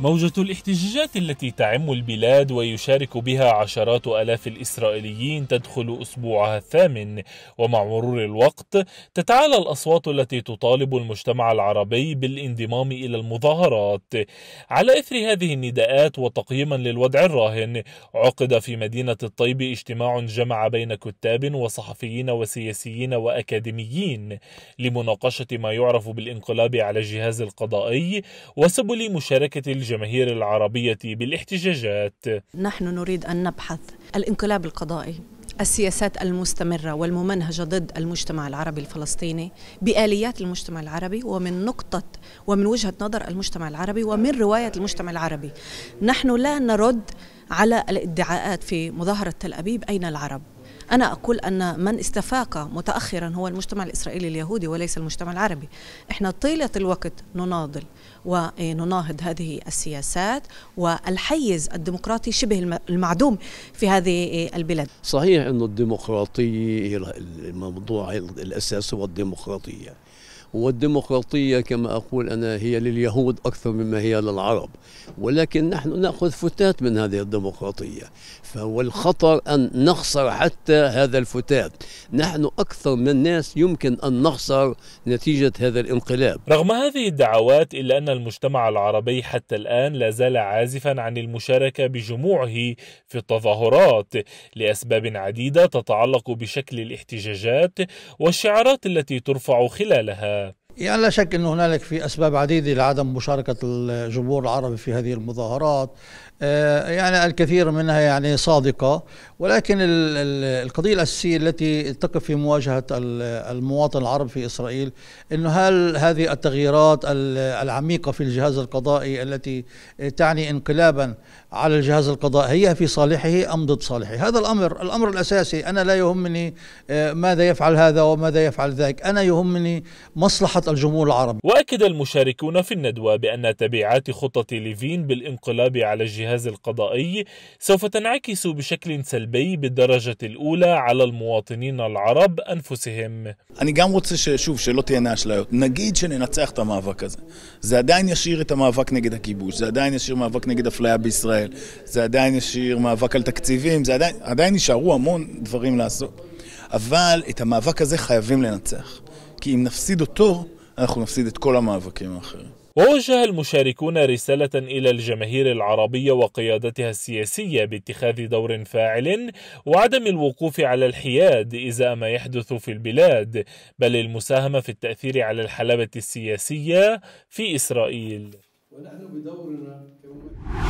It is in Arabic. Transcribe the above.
موجة الاحتجاجات التي تعم البلاد ويشارك بها عشرات آلاف الإسرائيليين تدخل أسبوعها الثامن ومع مرور الوقت تتعالى الأصوات التي تطالب المجتمع العربي بالانضمام إلى المظاهرات على إثر هذه النداءات وتقييما للوضع الراهن عقد في مدينة الطيب اجتماع جمع بين كتاب وصحفيين وسياسيين وأكاديميين لمناقشة ما يعرف بالانقلاب على الجهاز القضائي وسبل مشاركة الج الجماهير العربية بالاحتجاجات نحن نريد أن نبحث الانقلاب القضائي السياسات المستمرة والممنهجة ضد المجتمع العربي الفلسطيني بآليات المجتمع العربي ومن نقطة ومن وجهة نظر المجتمع العربي ومن رواية المجتمع العربي نحن لا نرد على الادعاءات في مظاهرة تل أبيب أين العرب أنا أقول أن من استفاق متأخرا هو المجتمع الإسرائيلي اليهودي وليس المجتمع العربي إحنا طيلة الوقت نناضل ونناهض هذه السياسات والحيز الديمقراطي شبه المعدوم في هذه البلاد صحيح أن الديمقراطية الموضوع الأساس هو الديمقراطية والديمقراطية كما أقول أنا هي لليهود أكثر مما هي للعرب ولكن نحن نأخذ فتات من هذه الديمقراطية فهو الخطر أن نخسر حتى هذا الفتات نحن أكثر من الناس يمكن أن نخسر نتيجة هذا الانقلاب رغم هذه الدعوات إلا أن المجتمع العربي حتى الآن لا زال عازفا عن المشاركة بجموعه في التظاهرات لأسباب عديدة تتعلق بشكل الاحتجاجات والشعارات التي ترفع خلالها يعني لا شك أن هنالك في أسباب عديدة لعدم مشاركة الجمهور العربي في هذه المظاهرات آه، يعني الكثير منها يعني صادقة ولكن القضية الأساسية التي تقف في مواجهة المواطن العربي في إسرائيل أنه هل هذه التغييرات العميقة في الجهاز القضائي التي تعني انقلابا على الجهاز القضائي هي في صالحه أم ضد صالحه هذا الأمر الأمر الأساسي أنا لا يهمني آه، ماذا يفعل هذا وماذا يفعل ذاك أنا يهمني مصلحة الجمهور العربي وأكد المشاركون في الندوة بأن تبعات خطة ليفين بالانقلاب على الجهاز القضائي سوف تنعكس بشكل سلبي بالدرجة الأولى على المواطنين العرب أنفسهم אני גם רוצה ששוב, שלא תהיינה אשליות. נגיד שננצח את המאבק הזה. זה עדיין ישאיר את המאבק נגד הכיבוש, זה עדיין ישאיר מאבק נגד אפליה בישראל, זה עדיין ישאיר מאבק על תקציבים, זה עדיין, עדיין יישארו המון דברים לעשות. אבל את המאבק הזה חייבים לנצח. כי אם נפסיד אותו, אנחנו נפסיד את כל המאבקים האחרים. ووجه المشاركون رسالة إلى الجماهير العربية وقيادتها السياسية باتخاذ دور فاعل وعدم الوقوف على الحياد إزاء ما يحدث في البلاد، بل المساهمة في التأثير على الحلبة السياسية في إسرائيل. ونحن بدورنا